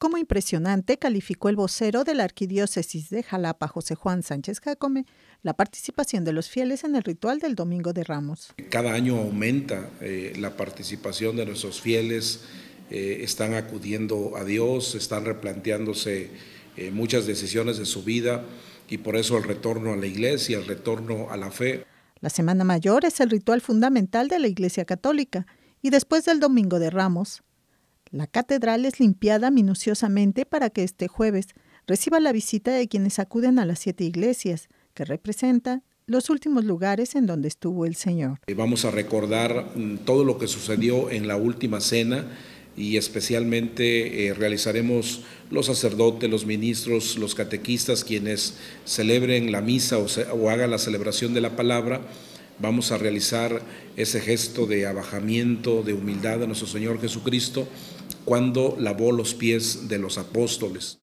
como impresionante calificó el vocero de la Arquidiócesis de Jalapa, José Juan Sánchez Jacome, la participación de los fieles en el ritual del Domingo de Ramos. Cada año aumenta eh, la participación de nuestros fieles, eh, están acudiendo a Dios, están replanteándose eh, muchas decisiones de su vida y por eso el retorno a la iglesia, el retorno a la fe. La Semana Mayor es el ritual fundamental de la Iglesia Católica y después del Domingo de Ramos, la catedral es limpiada minuciosamente para que este jueves reciba la visita de quienes acuden a las siete iglesias, que representa los últimos lugares en donde estuvo el Señor. Eh, vamos a recordar mm, todo lo que sucedió en la última cena y especialmente eh, realizaremos los sacerdotes, los ministros, los catequistas, quienes celebren la misa o, o hagan la celebración de la palabra, vamos a realizar ese gesto de abajamiento, de humildad a nuestro Señor Jesucristo cuando lavó los pies de los apóstoles.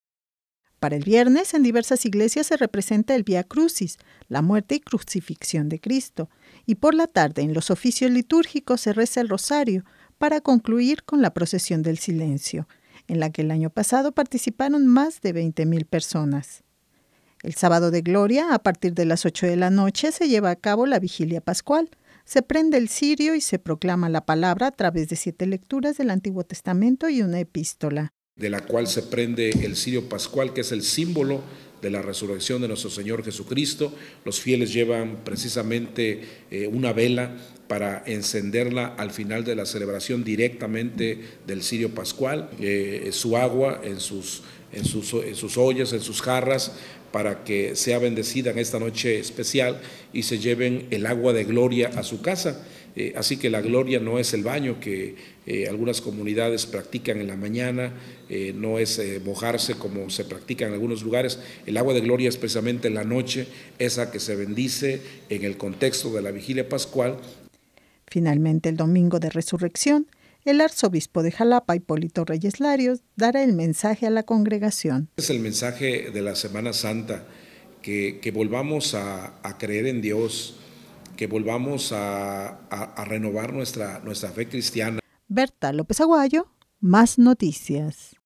Para el viernes, en diversas iglesias se representa el Via Crucis, la muerte y crucifixión de Cristo, y por la tarde, en los oficios litúrgicos, se reza el rosario para concluir con la procesión del silencio, en la que el año pasado participaron más de 20.000 personas. El sábado de gloria, a partir de las 8 de la noche, se lleva a cabo la vigilia pascual. Se prende el cirio y se proclama la palabra a través de siete lecturas del Antiguo Testamento y una epístola. De la cual se prende el cirio pascual, que es el símbolo de la resurrección de nuestro Señor Jesucristo. Los fieles llevan precisamente eh, una vela para encenderla al final de la celebración directamente del cirio pascual. Eh, su agua en sus en sus, en sus ollas, en sus jarras, para que sea bendecida en esta noche especial y se lleven el agua de gloria a su casa. Eh, así que la gloria no es el baño que eh, algunas comunidades practican en la mañana, eh, no es mojarse como se practica en algunos lugares. El agua de gloria es precisamente en la noche, esa que se bendice en el contexto de la vigilia pascual. Finalmente, el domingo de resurrección el arzobispo de Jalapa, Hipólito Reyes Larios, dará el mensaje a la congregación. Es el mensaje de la Semana Santa, que, volvamos a, creer en Dios, que volvamos a, renovar nuestra fe cristiana. Berta López Aguayo, más noticias.